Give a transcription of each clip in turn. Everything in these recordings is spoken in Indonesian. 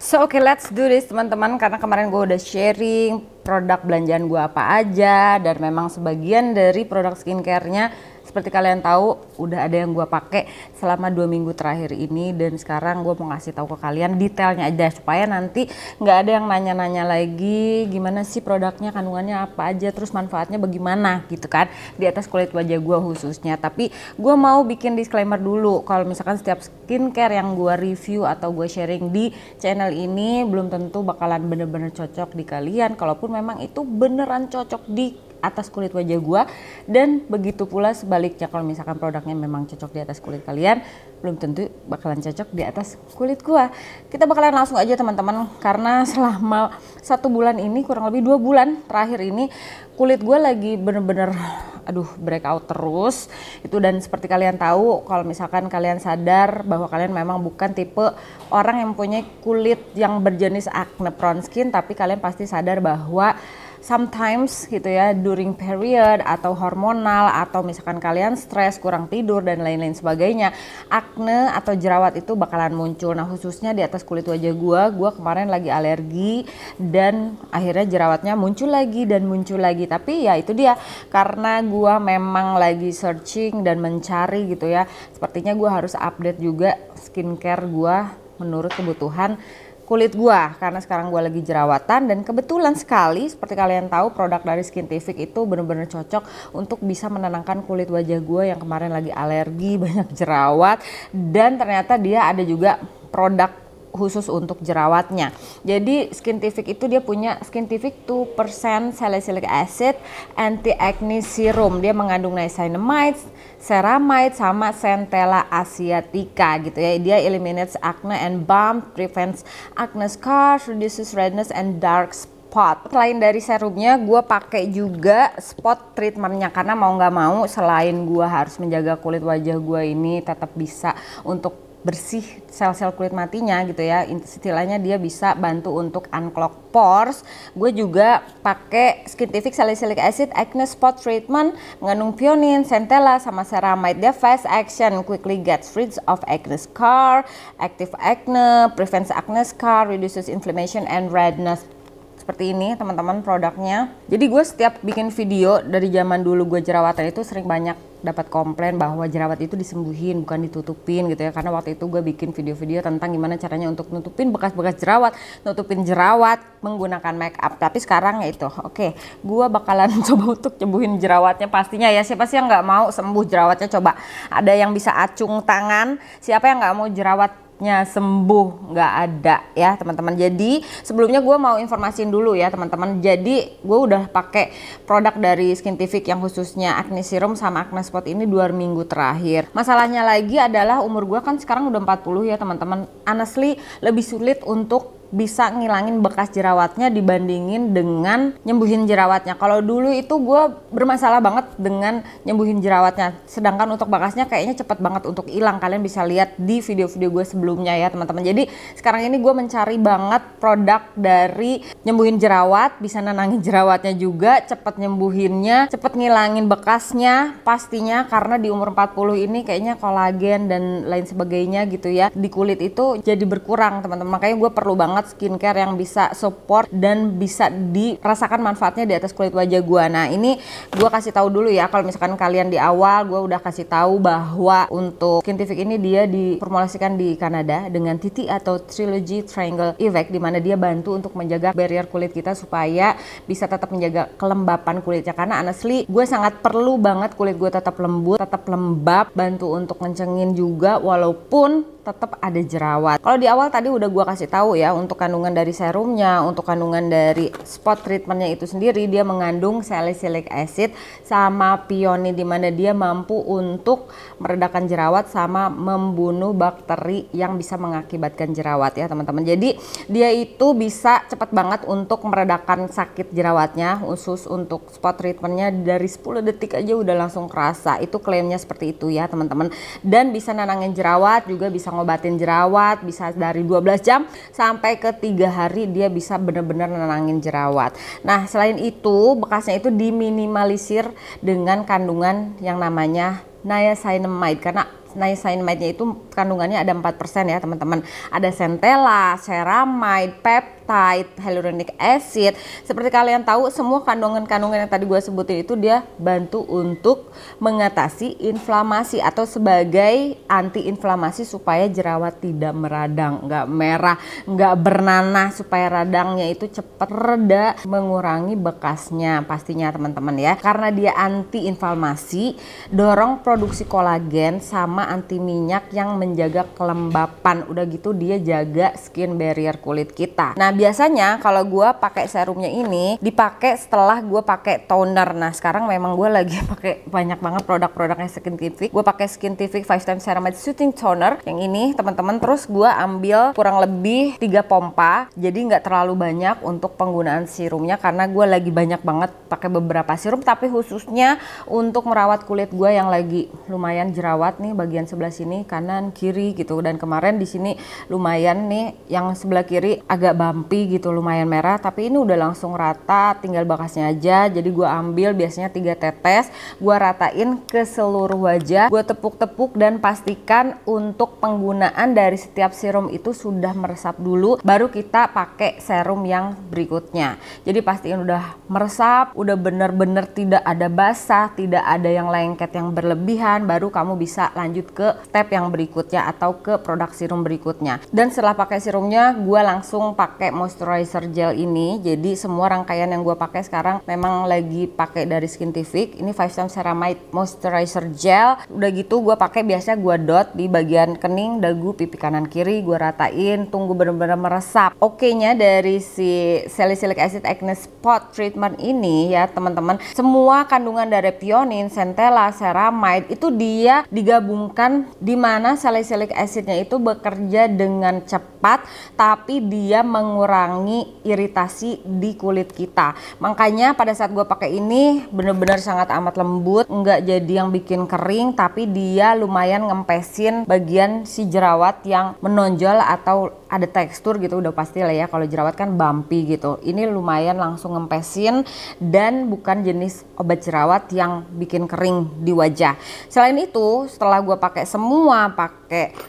So oke okay, let's do this teman-teman karena kemarin gue udah sharing produk belanjaan gue apa aja dan memang sebagian dari produk skincarenya seperti kalian tahu udah ada yang gue pakai selama dua minggu terakhir ini dan sekarang gue mau ngasih tahu ke kalian detailnya aja supaya nanti nggak ada yang nanya-nanya lagi gimana sih produknya kandungannya apa aja terus manfaatnya bagaimana gitu kan di atas kulit wajah gue khususnya tapi gue mau bikin disclaimer dulu kalau misalkan setiap skincare yang gue review atau gue sharing di channel ini belum tentu bakalan bener-bener cocok di kalian kalaupun memang itu beneran cocok di atas kulit wajah gue dan begitu pula sebaliknya kalau misalkan produknya memang cocok di atas kulit kalian belum tentu bakalan cocok di atas kulit gue kita bakalan langsung aja teman-teman karena selama satu bulan ini kurang lebih dua bulan terakhir ini kulit gue lagi bener-bener aduh breakout terus itu dan seperti kalian tahu kalau misalkan kalian sadar bahwa kalian memang bukan tipe orang yang punya kulit yang berjenis acne prone skin tapi kalian pasti sadar bahwa sometimes gitu ya during period atau hormonal atau misalkan kalian stres kurang tidur dan lain-lain sebagainya akne atau jerawat itu bakalan muncul nah khususnya di atas kulit wajah gue gue kemarin lagi alergi dan akhirnya jerawatnya muncul lagi dan muncul lagi tapi ya itu dia karena gue memang lagi searching dan mencari gitu ya sepertinya gue harus update juga skincare gue menurut kebutuhan kulit gua karena sekarang gua lagi jerawatan dan kebetulan sekali seperti kalian tahu produk dari Skintific itu benar-benar cocok untuk bisa menenangkan kulit wajah gua yang kemarin lagi alergi banyak jerawat dan ternyata dia ada juga produk khusus untuk jerawatnya. Jadi Skintific itu dia punya Skintific 2% salicylic acid anti acne serum. Dia mengandung niacinamide, ceramide sama centella asiatica gitu ya. Dia eliminates acne and bump, prevents acne scars, reduces redness and dark spot. Selain dari serumnya, gue pakai juga spot treatmentnya karena mau nggak mau, selain gue harus menjaga kulit wajah gue ini tetap bisa untuk bersih sel-sel kulit matinya gitu ya istilahnya dia bisa bantu untuk unclog pores gue juga pakai skintific salicylic acid acne spot treatment mengandung pionin centella sama ceramide dia fast action quickly gets rid of acne scar active acne prevents acne scar reduces inflammation and redness seperti ini teman-teman produknya jadi gue setiap bikin video dari zaman dulu gue jerawatan itu sering banyak dapat komplain bahwa jerawat itu disembuhin bukan ditutupin gitu ya karena waktu itu gue bikin video-video tentang gimana caranya untuk nutupin bekas-bekas jerawat nutupin jerawat menggunakan make up tapi sekarang ya itu oke gue bakalan coba untuk nyembuhin jerawatnya pastinya ya siapa sih yang nggak mau sembuh jerawatnya coba ada yang bisa acung tangan siapa yang nggak mau jerawat nya sembuh nggak ada ya teman-teman. Jadi sebelumnya gue mau informasiin dulu ya teman-teman. Jadi gue udah pakai produk dari Skintific yang khususnya acne serum sama acne spot ini dua minggu terakhir. Masalahnya lagi adalah umur gue kan sekarang udah 40 ya teman-teman. Honestly lebih sulit untuk bisa ngilangin bekas jerawatnya dibandingin dengan nyembuhin jerawatnya. Kalau dulu itu gue bermasalah banget dengan nyembuhin jerawatnya. Sedangkan untuk bekasnya kayaknya cepet banget untuk hilang. Kalian bisa lihat di video-video gue sebelumnya ya teman-teman. Jadi sekarang ini gue mencari banget produk dari nyembuhin jerawat, bisa nenangin jerawatnya juga, cepet nyembuhinnya, cepet ngilangin bekasnya pastinya karena di umur 40 ini kayaknya kolagen dan lain sebagainya gitu ya di kulit itu jadi berkurang teman-teman. Makanya gue perlu banget banget skincare yang bisa support dan bisa dirasakan manfaatnya di atas kulit wajah gue. Nah ini gue kasih tahu dulu ya kalau misalkan kalian di awal gue udah kasih tahu bahwa untuk Skintific ini dia diformulasikan di Kanada dengan TT atau Trilogy Triangle Effect di mana dia bantu untuk menjaga barrier kulit kita supaya bisa tetap menjaga kelembapan kulitnya karena honestly gue sangat perlu banget kulit gue tetap lembut, tetap lembab, bantu untuk ngencengin juga walaupun tetap ada jerawat. Kalau di awal tadi udah gue kasih tahu ya untuk kandungan dari serumnya, untuk kandungan dari spot treatmentnya itu sendiri dia mengandung salicylic acid sama pioni di mana dia mampu untuk meredakan jerawat sama membunuh bakteri yang bisa mengakibatkan jerawat ya teman-teman. Jadi dia itu bisa cepat banget untuk meredakan sakit jerawatnya khusus untuk spot treatmentnya dari 10 detik aja udah langsung kerasa. Itu klaimnya seperti itu ya teman-teman. Dan bisa nanangin jerawat juga bisa ngobatin jerawat bisa dari 12 jam sampai sampai ke tiga hari dia bisa benar-benar nenangin jerawat. Nah selain itu bekasnya itu diminimalisir dengan kandungan yang namanya niacinamide karena niacinamide-nya itu kandungannya ada 4% ya teman-teman. Ada centella, ceramide, peptide, hyaluronic acid. Seperti kalian tahu semua kandungan-kandungan yang tadi gue sebutin itu dia bantu untuk mengatasi inflamasi atau sebagai antiinflamasi supaya jerawat tidak meradang, nggak merah, nggak bernanah supaya radangnya itu cepat reda, mengurangi bekasnya pastinya teman-teman ya. Karena dia antiinflamasi, dorong produksi kolagen sama anti minyak yang menjaga kelembapan. Udah gitu dia jaga skin barrier kulit kita. Nah biasanya kalau gue pakai serumnya ini dipakai setelah gue pakai toner. Nah sekarang memang gue lagi pakai banyak banget produk-produknya Skintific. Gue pakai skin Skintific 5 Time Ceramide shooting Toner yang ini teman-teman. Terus gue ambil kurang lebih 3 pompa. Jadi nggak terlalu banyak untuk penggunaan serumnya karena gue lagi banyak banget pakai beberapa serum tapi khususnya untuk merawat kulit gue yang lagi lumayan jerawat nih bagi bagian sebelah sini kanan kiri gitu dan kemarin di sini lumayan nih yang sebelah kiri agak bumpy gitu lumayan merah tapi ini udah langsung rata tinggal bekasnya aja jadi gua ambil biasanya tiga tetes gua ratain ke seluruh wajah gua tepuk-tepuk dan pastikan untuk penggunaan dari setiap serum itu sudah meresap dulu baru kita pakai serum yang berikutnya jadi pastiin udah meresap udah bener-bener tidak ada basah tidak ada yang lengket yang berlebihan baru kamu bisa lanjut lanjut ke step yang berikutnya atau ke produk serum berikutnya dan setelah pakai serumnya gue langsung pakai moisturizer gel ini jadi semua rangkaian yang gue pakai sekarang memang lagi pakai dari Skintific ini five times ceramide moisturizer gel udah gitu gue pakai biasanya gue dot di bagian kening dagu pipi kanan kiri gue ratain tunggu bener-bener meresap oke nya dari si salicylic acid acne spot treatment ini ya teman-teman semua kandungan dari pionin centella ceramide itu dia digabungkan kan di mana salicylic acidnya itu bekerja dengan cepat tapi dia mengurangi iritasi di kulit kita. Makanya pada saat gue pakai ini bener-bener sangat amat lembut, nggak jadi yang bikin kering tapi dia lumayan ngempesin bagian si jerawat yang menonjol atau ada tekstur gitu udah pasti lah ya kalau jerawat kan bumpy gitu ini lumayan langsung ngempesin dan bukan jenis obat jerawat yang bikin kering di wajah selain itu setelah gue gue pakai semua, pakai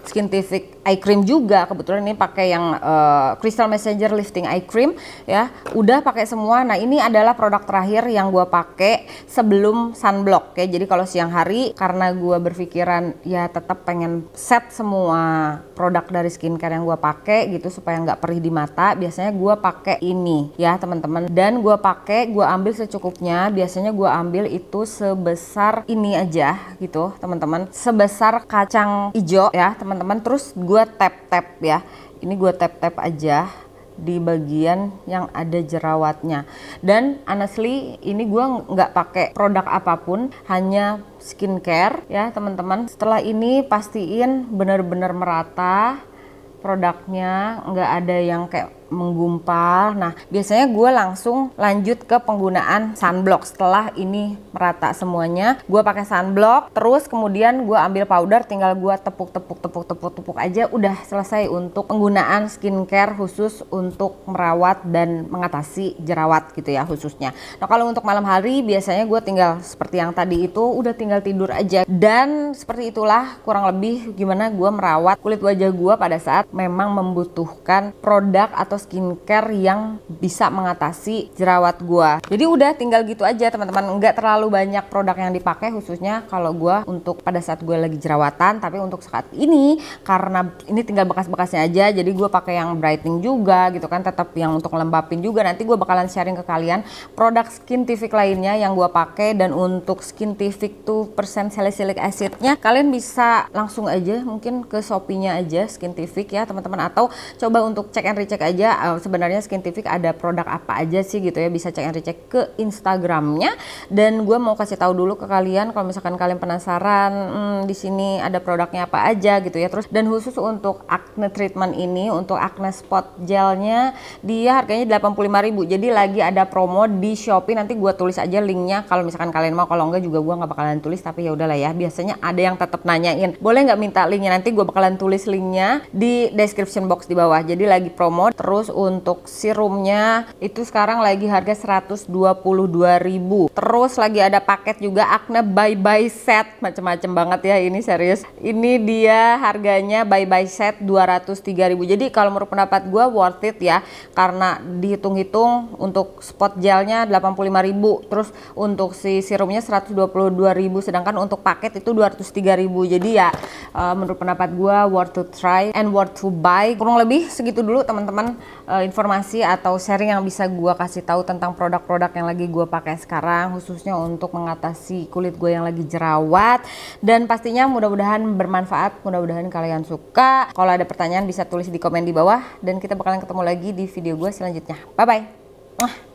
Skintific eye cream juga. Kebetulan ini pakai yang uh, Crystal Messenger lifting eye cream ya. Udah pakai semua. Nah, ini adalah produk terakhir yang gue pakai sebelum sunblock ya. Jadi kalau siang hari karena gue berpikiran ya tetap pengen set semua produk dari skincare yang gue pakai gitu supaya nggak perih di mata, biasanya gue pakai ini ya, teman-teman. Dan gue pakai, gue ambil secukupnya. Biasanya gue ambil itu sebesar ini aja gitu, teman-teman. Sebesar sebesar kacang hijau ya teman-teman terus gue tap tap ya ini gue tap tap aja di bagian yang ada jerawatnya dan honestly ini gue nggak pakai produk apapun hanya skincare ya teman-teman setelah ini pastiin bener-bener merata produknya nggak ada yang kayak menggumpal. Nah, biasanya gue langsung lanjut ke penggunaan sunblock setelah ini merata semuanya. Gue pakai sunblock, terus kemudian gue ambil powder, tinggal gue tepuk-tepuk, tepuk-tepuk-tepuk aja, udah selesai untuk penggunaan skincare khusus untuk merawat dan mengatasi jerawat gitu ya khususnya. Nah, kalau untuk malam hari biasanya gue tinggal seperti yang tadi itu, udah tinggal tidur aja. Dan seperti itulah kurang lebih gimana gue merawat kulit wajah gue pada saat memang membutuhkan produk atau skincare yang bisa mengatasi jerawat gua. jadi udah tinggal gitu aja teman-teman nggak terlalu banyak produk yang dipakai khususnya kalau gua untuk pada saat gua lagi jerawatan tapi untuk saat ini karena ini tinggal bekas-bekasnya aja jadi gua pakai yang brightening juga gitu kan tetap yang untuk lembapin juga nanti gua bakalan sharing ke kalian produk Skin skintific lainnya yang gua pakai dan untuk skintific tuh persen salicylic acidnya kalian bisa langsung aja mungkin ke shopee-nya aja skintific ya teman-teman atau coba untuk cek and recheck aja aja uh, eh, sebenarnya Skintific ada produk apa aja sih gitu ya bisa cek and recheck ke Instagramnya dan gue mau kasih tahu dulu ke kalian kalau misalkan kalian penasaran hmm, di sini ada produknya apa aja gitu ya terus dan khusus untuk acne treatment ini untuk acne spot gelnya dia harganya 85.000 jadi lagi ada promo di Shopee nanti gue tulis aja linknya kalau misalkan kalian mau kalau enggak juga gue nggak bakalan tulis tapi ya udahlah ya biasanya ada yang tetap nanyain boleh nggak minta linknya nanti gue bakalan tulis linknya di description box di bawah jadi lagi promo terus terus untuk serumnya itu sekarang lagi harga 122.000 terus lagi ada paket juga Acne Bye Bye Set macam-macam banget ya ini serius ini dia harganya Bye Bye Set 203.000 jadi kalau menurut pendapat gue worth it ya karena dihitung-hitung untuk spot gelnya 85.000 terus untuk si serumnya 122.000 sedangkan untuk paket itu 203.000 jadi ya eh, menurut pendapat gue worth to try and worth to buy kurang lebih segitu dulu teman-teman uh, informasi atau sharing yang bisa gue kasih tahu tentang produk-produk yang lagi gue pakai sekarang khususnya untuk mengatasi kulit gue yang lagi jerawat dan pastinya mudah-mudahan bermanfaat mudah-mudahan kalian suka kalau ada pertanyaan bisa tulis di komen di bawah dan kita bakalan ketemu lagi di video gue selanjutnya bye bye